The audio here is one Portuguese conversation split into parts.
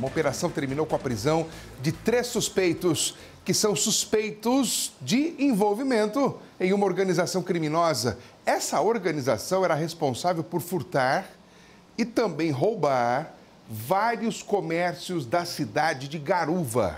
Uma operação terminou com a prisão de três suspeitos, que são suspeitos de envolvimento em uma organização criminosa. Essa organização era responsável por furtar e também roubar vários comércios da cidade de Garuva.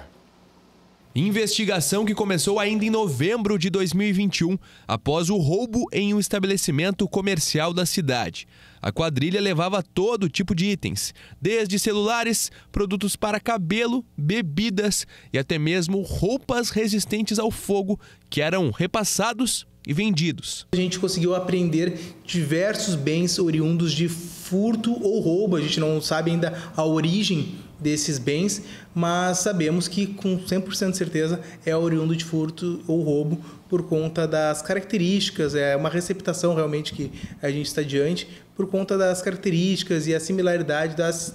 Investigação que começou ainda em novembro de 2021, após o roubo em um estabelecimento comercial da cidade. A quadrilha levava todo tipo de itens, desde celulares, produtos para cabelo, bebidas e até mesmo roupas resistentes ao fogo, que eram repassados e vendidos. A gente conseguiu apreender diversos bens oriundos de furto ou roubo, a gente não sabe ainda a origem desses bens, mas sabemos que com 100% de certeza é oriundo de furto ou roubo por conta das características, é uma receptação realmente que a gente está diante, por conta das características e a similaridade das,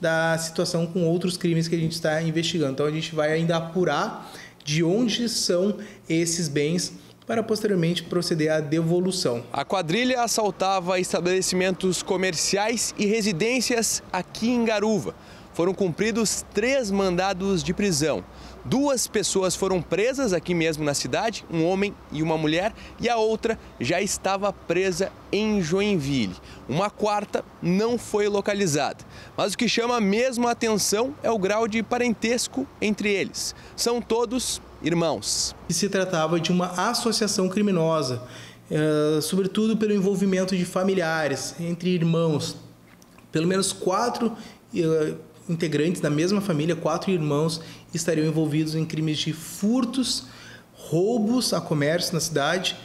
da situação com outros crimes que a gente está investigando. Então a gente vai ainda apurar de onde são esses bens para posteriormente proceder à devolução. A quadrilha assaltava estabelecimentos comerciais e residências aqui em Garuva foram cumpridos três mandados de prisão. Duas pessoas foram presas aqui mesmo na cidade, um homem e uma mulher, e a outra já estava presa em Joinville. Uma quarta não foi localizada. Mas o que chama mesmo a atenção é o grau de parentesco entre eles. São todos irmãos. Se tratava de uma associação criminosa, eh, sobretudo pelo envolvimento de familiares, entre irmãos. Pelo menos quatro eh, integrantes da mesma família, quatro irmãos, estariam envolvidos em crimes de furtos, roubos a comércio na cidade,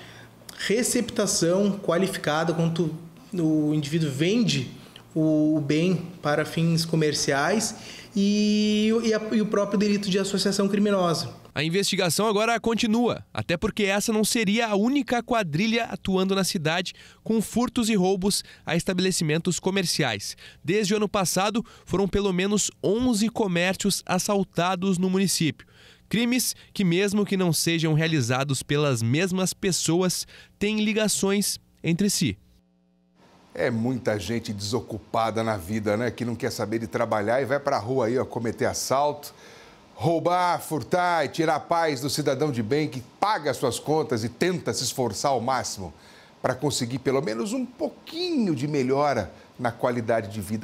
receptação qualificada, quando tu, o indivíduo vende o, bem para fins comerciais e, e, a, e, o próprio delito de associação criminosa. A investigação agora continua, até porque essa não seria a única quadrilha atuando na cidade com furtos e roubos a estabelecimentos comerciais. Desde o ano passado, foram pelo menos 11 comércios assaltados no município. Crimes que, mesmo que não sejam realizados pelas mesmas pessoas, têm ligações entre si. É muita gente desocupada na vida, né? Que não quer saber de trabalhar e vai para a rua aí, ó, cometer assalto, roubar, furtar e tirar a paz do cidadão de bem que paga suas contas e tenta se esforçar ao máximo para conseguir pelo menos um pouquinho de melhora na qualidade de vida.